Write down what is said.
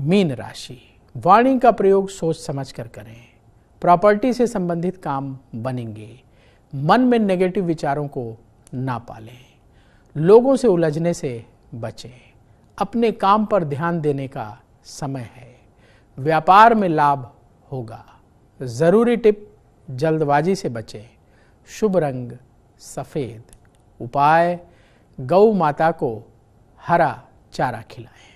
mean राशि वाणी का प्रयोग सोच समझ कर करें प्रॉपर्टी से संबंधित काम बनेंगे मन में नेगेटिव विचारों को ना पालें लोगों से उलझने से बचें अपने काम पर ध्यान देने का समय है व्यापार में लाभ होगा ज़रूरी टिप जल्दबाजी से बचें शुभ रंग सफ़ेद उपाय गौ माता को हरा चारा खिलाएं